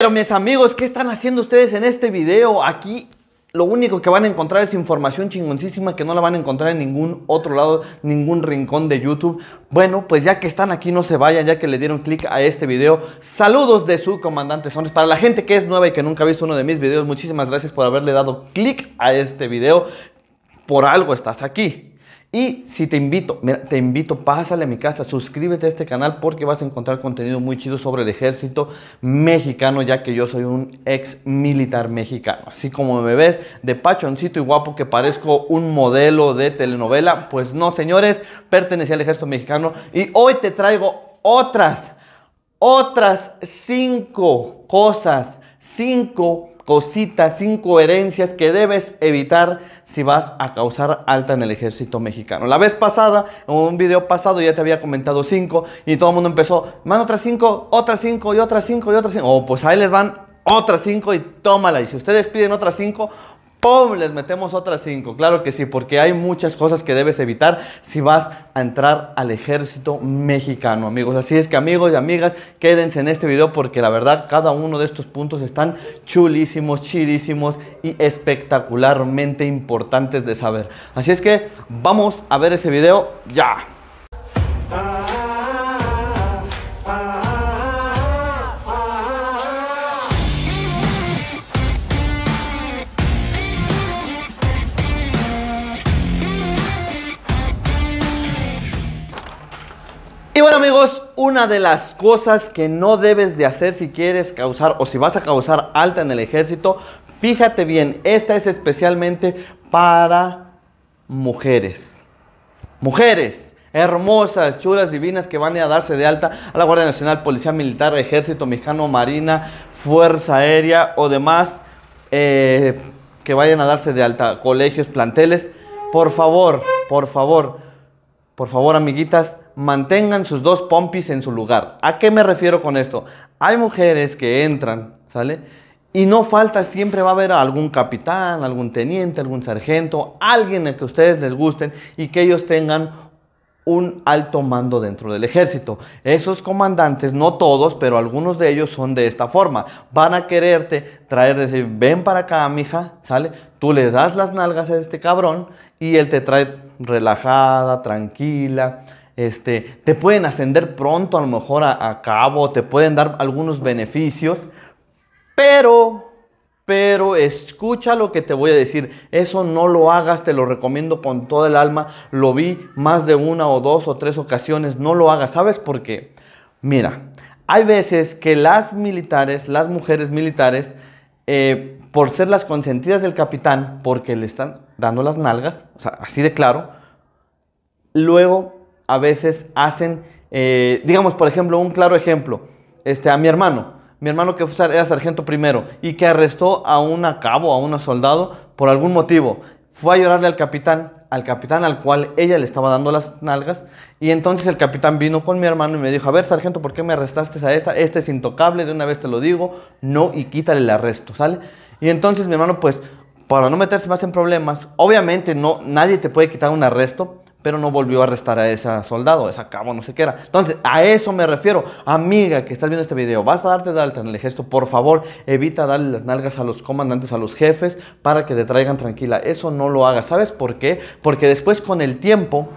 Pero mis amigos, ¿qué están haciendo ustedes en este video? Aquí lo único que van a encontrar es información chingoncísima que no la van a encontrar en ningún otro lado, ningún rincón de YouTube. Bueno, pues ya que están aquí, no se vayan, ya que le dieron clic a este video. Saludos de su comandante Sones. Para la gente que es nueva y que nunca ha visto uno de mis videos, muchísimas gracias por haberle dado clic a este video. Por algo estás aquí. Y si te invito, te invito, pásale a mi casa, suscríbete a este canal porque vas a encontrar contenido muy chido sobre el ejército mexicano, ya que yo soy un ex militar mexicano. Así como me ves de pachoncito y guapo que parezco un modelo de telenovela, pues no, señores, pertenecía al ejército mexicano y hoy te traigo otras, otras cinco cosas, cinco cositas, incoherencias que debes evitar si vas a causar alta en el ejército mexicano. La vez pasada, en un video pasado, ya te había comentado cinco y todo el mundo empezó, man, otras cinco, otras cinco y otras cinco y otras cinco. Oh, pues ahí les van otras cinco y tómala. Y si ustedes piden otras cinco, ¡Pum! Les metemos otras cinco. Claro que sí, porque hay muchas cosas que debes evitar si vas a entrar al ejército mexicano, amigos. Así es que amigos y amigas, quédense en este video porque la verdad cada uno de estos puntos están chulísimos, chidísimos y espectacularmente importantes de saber. Así es que vamos a ver ese video ya. una de las cosas que no debes de hacer si quieres causar o si vas a causar alta en el ejército, fíjate bien, esta es especialmente para mujeres. Mujeres hermosas, chulas, divinas que van a darse de alta a la Guardia Nacional, Policía Militar, Ejército Mexicano, Marina, Fuerza Aérea o demás eh, que vayan a darse de alta, colegios, planteles. Por favor, por favor, por favor, amiguitas, mantengan sus dos pompis en su lugar. ¿A qué me refiero con esto? Hay mujeres que entran, ¿sale? Y no falta, siempre va a haber algún capitán, algún teniente, algún sargento, alguien a que ustedes les gusten y que ellos tengan un alto mando dentro del ejército. Esos comandantes, no todos, pero algunos de ellos son de esta forma. Van a quererte traer, decir, ven para acá, mija, ¿sale? Tú le das las nalgas a este cabrón y él te trae relajada, tranquila, este, te pueden ascender pronto a lo mejor a, cabo, te pueden dar algunos beneficios, pero pero escucha lo que te voy a decir. Eso no lo hagas, te lo recomiendo con toda el alma. Lo vi más de una o dos o tres ocasiones. No lo hagas. ¿Sabes por qué? Mira, hay veces que las militares, las mujeres militares, eh, por ser las consentidas del capitán, porque le están dando las nalgas, o sea, así de claro, luego a veces hacen, eh, digamos, por ejemplo, un claro ejemplo, este, a mi hermano, mi hermano que era sargento primero y que arrestó a un cabo, a un soldado, por algún motivo, fue a llorarle al capitán, al capitán al cual ella le estaba dando las nalgas, y entonces el capitán vino con mi hermano y me dijo, a ver, sargento, ¿por qué me arrestaste a esta? Este es intocable, de una vez te lo digo, no, y quítale el arresto, ¿sale? Y entonces mi hermano, pues, para no meterse más en problemas, obviamente no, nadie te puede quitar un arresto, pero no volvió a arrestar a ese soldado, a esa cabo, no sé qué era. Entonces, a eso me refiero. Amiga que estás viendo este video, vas a darte de alta en el gesto, por favor, evita darle las nalgas a los comandantes, a los jefes, para que te traigan tranquila. Eso no lo hagas. ¿Sabes por qué? Porque después con el tiempo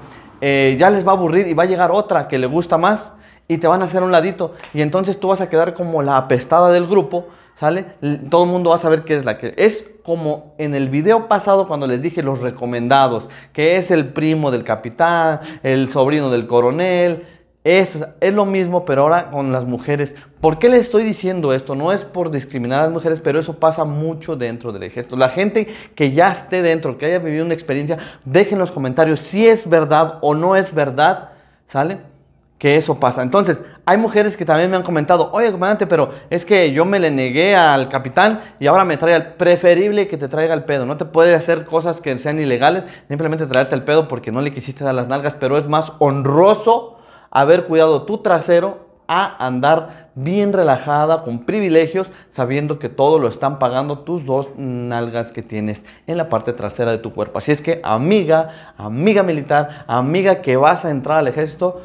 eh, ya les va a aburrir y va a llegar otra que le gusta más y te van a hacer un ladito. Y entonces tú vas a quedar como la apestada del grupo. ¿Sale? Todo el mundo va a saber que es la que es como en el video pasado cuando les dije los recomendados, que es el primo del capitán, el sobrino del coronel. Es, es lo mismo, pero ahora con las mujeres. ¿Por qué les estoy diciendo esto? No es por discriminar a las mujeres, pero eso pasa mucho dentro del ejército. La gente que ya esté dentro, que haya vivido una experiencia, dejen los comentarios si es verdad o no es verdad, ¿sale? que eso pasa. Entonces, hay mujeres que también me han comentado, oye, comandante, pero es que yo me le negué al capitán y ahora me trae al preferible que te traiga el pedo. No te puede hacer cosas que sean ilegales, simplemente traerte el pedo porque no le quisiste dar las nalgas, pero es más honroso haber cuidado tu trasero a andar bien relajada, con privilegios, sabiendo que todo lo están pagando tus dos nalgas que tienes en la parte trasera de tu cuerpo. Así es que, amiga, amiga militar, amiga que vas a entrar al ejército,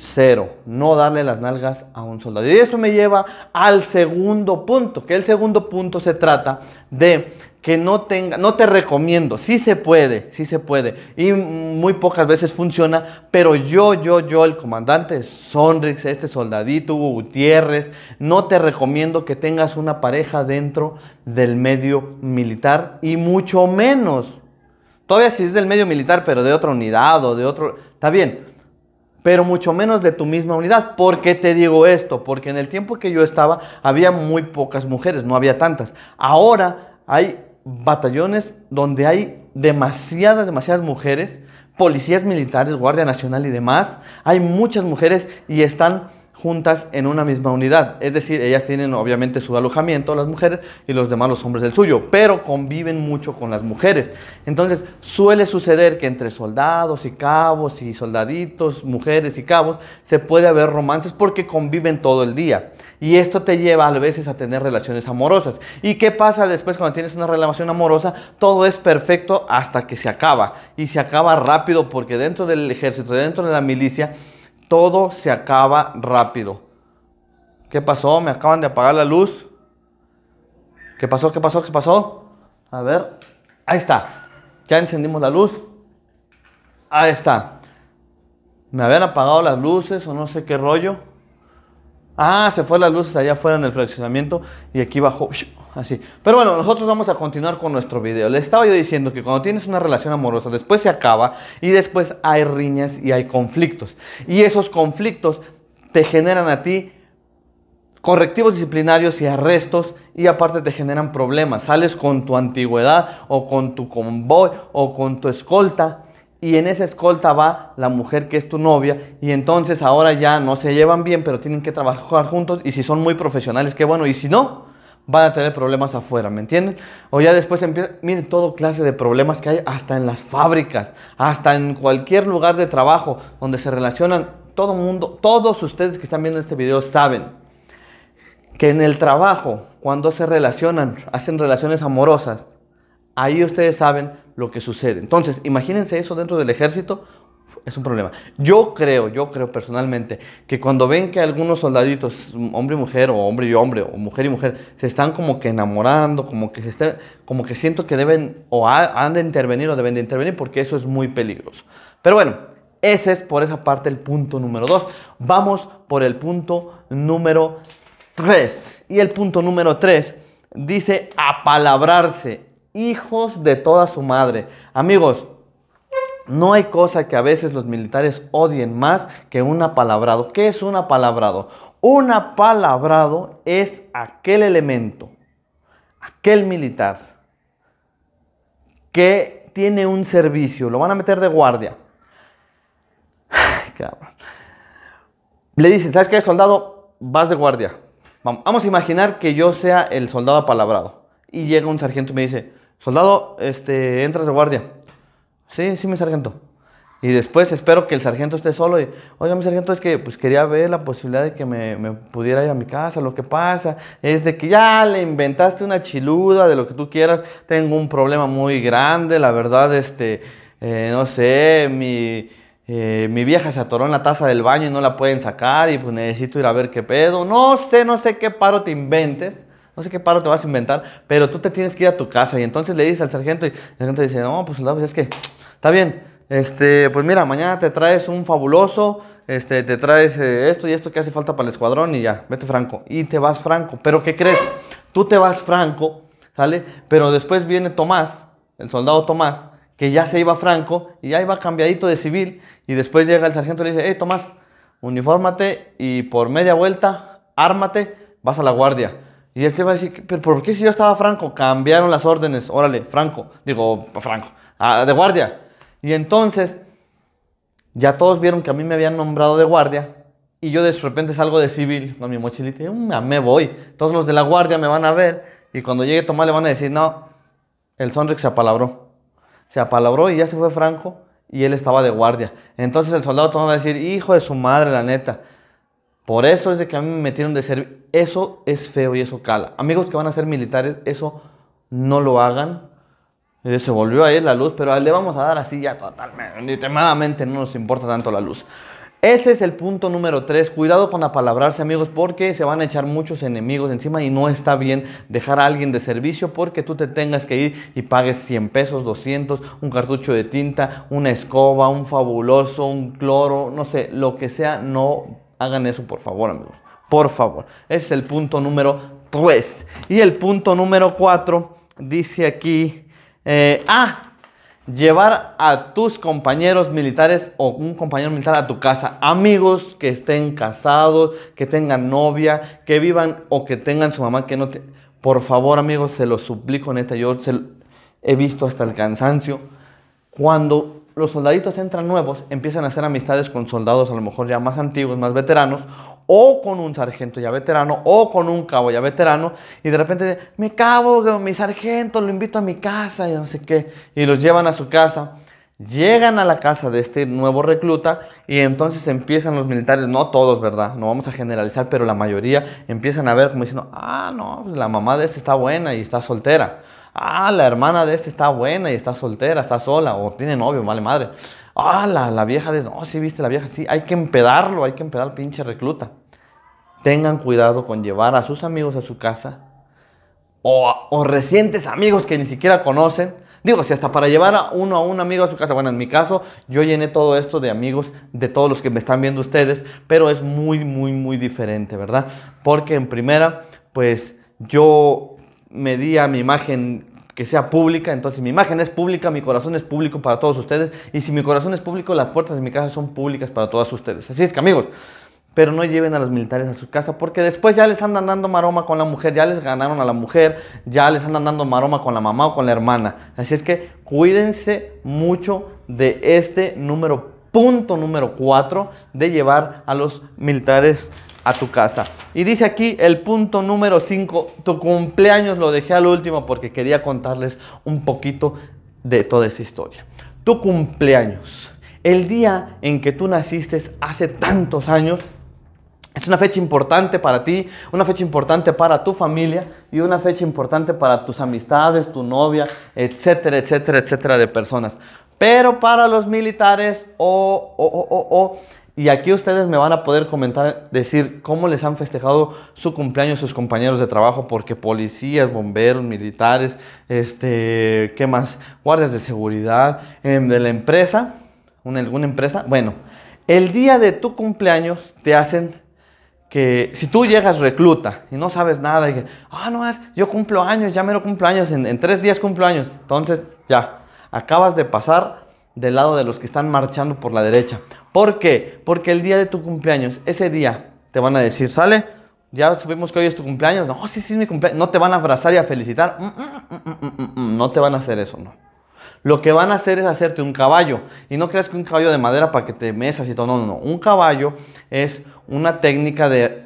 cero, no darle las nalgas a un soldado. Y esto me lleva al segundo punto, que el segundo punto se trata de que no tenga, no te recomiendo, sí se puede, sí se puede, y muy pocas veces funciona, pero yo, yo, yo, el comandante Sonrix, este soldadito, Gutiérrez, no te recomiendo que tengas una pareja dentro del medio militar, y mucho menos, todavía si es del medio militar, pero de otra unidad o de otro, está bien, pero mucho menos de tu misma unidad. ¿Por qué te digo esto? Porque en el tiempo que yo estaba había muy pocas mujeres, no había tantas. Ahora hay batallones donde hay demasiadas, demasiadas mujeres, policías militares, Guardia Nacional y demás. Hay muchas mujeres y están juntas en una misma unidad. Es decir, ellas tienen obviamente su alojamiento, las mujeres, y los demás los hombres del suyo, pero conviven mucho con las mujeres. Entonces, suele suceder que entre soldados y cabos y soldaditos, mujeres y cabos, se puede haber romances porque conviven todo el día. Y esto te lleva a veces a tener relaciones amorosas. ¿Y qué pasa después cuando tienes una relación amorosa? Todo es perfecto hasta que se acaba. Y se acaba rápido porque dentro del ejército, dentro de la milicia, todo se acaba rápido. ¿Qué pasó? Me acaban de apagar la luz. ¿Qué pasó? ¿Qué pasó? ¿Qué pasó? A ver. Ahí está. Ya encendimos la luz. Ahí está. Me habían apagado las luces o no sé qué rollo. Ah, se fue las luces allá afuera en el fraccionamiento y aquí bajó. Así. Pero bueno, nosotros vamos a continuar con nuestro video. Le estaba yo diciendo que cuando tienes una relación amorosa, después se acaba y después hay riñas y hay conflictos. Y esos conflictos te generan a ti correctivos disciplinarios y arrestos y aparte te generan problemas. Sales con tu antigüedad o con tu convoy o con tu escolta y en esa escolta va la mujer que es tu novia y entonces ahora ya no se llevan bien, pero tienen que trabajar juntos y si son muy profesionales, qué bueno, y si no, van a tener problemas afuera, ¿me entienden? O ya después empieza, miren todo clase de problemas que hay hasta en las fábricas, hasta en cualquier lugar de trabajo donde se relacionan todo mundo, todos ustedes que están viendo este video saben que en el trabajo, cuando se relacionan, hacen relaciones amorosas, ahí ustedes saben lo que sucede. Entonces, imagínense eso dentro del ejército, es un problema. Yo creo, yo creo personalmente, que cuando ven que algunos soldaditos, hombre y mujer, o hombre y hombre, o mujer y mujer, se están como que enamorando, como que, se está, como que siento que deben o han de intervenir o deben de intervenir, porque eso es muy peligroso. Pero bueno, ese es por esa parte el punto número dos. Vamos por el punto número tres. Y el punto número tres dice apalabrarse hijos de toda su madre. Amigos, no hay cosa que a veces los militares odien más que un apalabrado. ¿Qué es un apalabrado? Un apalabrado es aquel elemento, aquel militar que tiene un servicio, lo van a meter de guardia. Le dicen, ¿sabes qué, soldado? Vas de guardia. Vamos a imaginar que yo sea el soldado apalabrado. Y llega un sargento y me dice, soldado, este, entras de guardia. Sí, sí, mi sargento. Y después espero que el sargento esté solo y, oiga, mi sargento, es que pues quería ver la posibilidad de que me, pudiera ir a mi casa. Lo que pasa es de que ya le inventaste una chiluda de lo que tú quieras. Tengo un problema muy grande, la verdad, este, eh, no sé, mi, eh, mi vieja se atoró en la taza del baño y no la pueden sacar y pues necesito ir a ver qué pedo. No sé, no sé qué paro te inventes no sé qué paro te vas a inventar, pero tú te tienes que ir a tu casa. Y entonces le dices al sargento, y el sargento dice, no, pues soldado, es que, está bien, este, pues mira, mañana te traes un fabuloso, este, te traes eh, esto y esto que hace falta para el escuadrón y ya, vete franco. Y te vas franco, pero ¿qué crees? Tú te vas franco, ¿sale? Pero después viene Tomás, el soldado Tomás, que ya se iba franco y ya iba cambiadito de civil. Y después llega el sargento y le dice, hey Tomás, unifórmate y por media vuelta, ármate, vas a la guardia. Y el que va a decir, ¿pero por qué si yo estaba Franco? Cambiaron las órdenes, órale, Franco, digo, Franco, de guardia. Y entonces, ya todos vieron que a mí me habían nombrado de guardia. Y yo de repente salgo de civil con mi mochilita y mm, me voy. Todos los de la guardia me van a ver. Y cuando llegue a tomar le van a decir, no, el Sonrix se apalabró. Se apalabró y ya se fue Franco y él estaba de guardia. Entonces el soldado Tomás va a decir, hijo de su madre, la neta. Por eso es de que a mí me metieron de servicio. Eso es feo y eso cala. Amigos que van a ser militares, eso no lo hagan. Eh, se volvió a ir la luz, pero le vamos a dar así ya totalmente, ni temadamente no nos importa tanto la luz. Ese es el punto número 3. Cuidado con apalabrarse, amigos, porque se van a echar muchos enemigos encima y no está bien dejar a alguien de servicio porque tú te tengas que ir y pagues 100 pesos, 200, un cartucho de tinta, una escoba, un fabuloso, un cloro, no sé, lo que sea, no Hagan eso, por favor, amigos. Por favor. es el punto número 3. Y el punto número 4 dice aquí, a eh, ah, llevar a tus compañeros militares o un compañero militar a tu casa, amigos que estén casados, que tengan novia, que vivan o que tengan su mamá que no te... Por favor, amigos, se lo suplico, neta, yo se... he visto hasta el cansancio. Cuando los soldaditos entran nuevos, empiezan a hacer amistades con soldados a lo mejor ya más antiguos, más veteranos, o con un sargento ya veterano, o con un cabo ya veterano, y de repente, me cabo, mi sargento, lo invito a mi casa, y no sé qué, y los llevan a su casa. Llegan a la casa de este nuevo recluta y entonces empiezan los militares, no todos, ¿verdad? No vamos a generalizar, pero la mayoría empiezan a ver como diciendo, ah, no, pues la mamá de este está buena y está soltera. Ah, la hermana de este está buena y está soltera, está sola, o tiene novio, vale madre. Ah, la, vieja de... No, sí, viste, la vieja, sí, hay que empedarlo, hay que empedar pinche recluta. Tengan cuidado con llevar a sus amigos a su casa o, o recientes amigos que ni siquiera conocen. Digo, si hasta para llevar a uno a un amigo a su casa, bueno, en mi caso yo llené todo esto de amigos de todos los que me están viendo ustedes, pero es muy, muy, muy diferente, ¿verdad? Porque en primera, pues yo medía mi imagen que sea pública, entonces mi imagen es pública, mi corazón es público para todos ustedes, y si mi corazón es público, las puertas de mi casa son públicas para todos ustedes. Así es que amigos, pero no lleven a los militares a su casa porque después ya les andan dando maroma con la mujer, ya les ganaron a la mujer, ya les andan dando maroma con la mamá o con la hermana. Así es que cuídense mucho de este número, punto número 4, de llevar a los militares a tu casa. Y dice aquí el punto número 5, tu cumpleaños lo dejé al último porque quería contarles un poquito de toda esa historia. Tu cumpleaños, el día en que tú naciste hace tantos años, es una fecha importante para ti, una fecha importante para tu familia y una fecha importante para tus amistades, tu novia, etcétera, etcétera, etcétera de personas. Pero para los militares o, oh, oh, oh, y aquí ustedes me van a poder comentar, decir cómo les han festejado su cumpleaños sus compañeros de trabajo, porque policías, bomberos, militares, este, ¿qué más? Guardias de seguridad, em, de la empresa, una, alguna empresa. Bueno, el día de tu cumpleaños te hacen que si tú llegas recluta y no sabes nada y que, ah, no es, yo cumplo años, ya me lo cumplo años, en, en tres días cumplo años, entonces ya, acabas de pasar del lado de los que están marchando por la derecha. ¿Por qué? Porque el día de tu cumpleaños, ese día, te van a decir, ¿sale? Ya supimos que hoy es tu cumpleaños. No, sí, sí es mi cumpleaños. No te van a abrazar y a felicitar. Mm, mm, mm, no te van a hacer eso, no. Lo que van a hacer es hacerte un caballo. Y no creas que un caballo de madera para que te mesas y todo. No, no, no. Un caballo es una técnica de,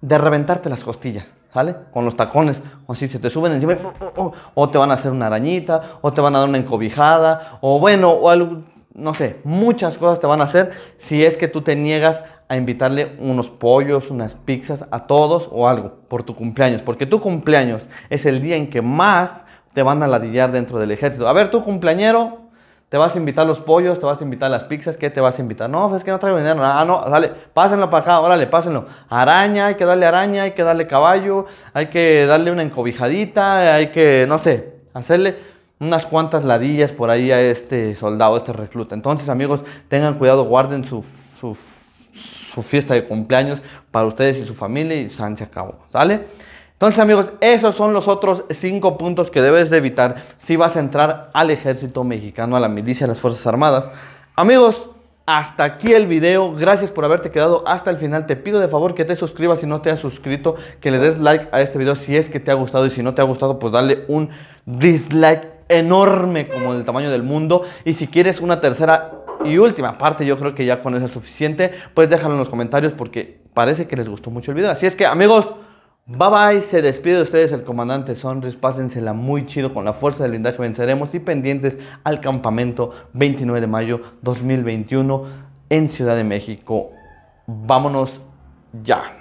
de reventarte las costillas. ¿sale? Con los tacones, o si se te suben encima, o, oh, oh, oh. o te van a hacer una arañita, o te van a dar una encobijada, o bueno, o algo, no sé, muchas cosas te van a hacer si es que tú te niegas a invitarle unos pollos, unas pizzas a todos o algo por tu cumpleaños, porque tu cumpleaños es el día en que más te van a ladillar dentro del ejército. A ver, tu cumpleañero, te vas a invitar los pollos, te vas a invitar las pizzas, ¿qué te vas a invitar? No, pues es que no traigo dinero. Ah, no, dale, pásenlo para acá, órale, pásenlo. Araña, hay que darle araña, hay que darle caballo, hay que darle una encobijadita, hay que, no sé, hacerle unas cuantas ladillas por ahí a este soldado, a este recluta. Entonces, amigos, tengan cuidado, guarden su, su, fiesta de cumpleaños para ustedes y su familia y San se acabó, ¿sale? Entonces amigos, esos son los otros cinco puntos que debes de evitar si vas a entrar al ejército mexicano, a la milicia, a las Fuerzas Armadas. Amigos, hasta aquí el video. Gracias por haberte quedado hasta el final. Te pido de favor que te suscribas si no te has suscrito, que le des like a este video si es que te ha gustado y si no te ha gustado, pues dale un dislike enorme como del tamaño del mundo. Y si quieres una tercera y última parte, yo creo que ya con eso es suficiente, pues déjalo en los comentarios porque parece que les gustó mucho el video. Así es que amigos... Bye bye, se despide de ustedes el comandante Sonris, pásensela muy chido con la fuerza del blindaje, venceremos y pendientes al campamento 29 de mayo 2021 en Ciudad de México. Vámonos ya.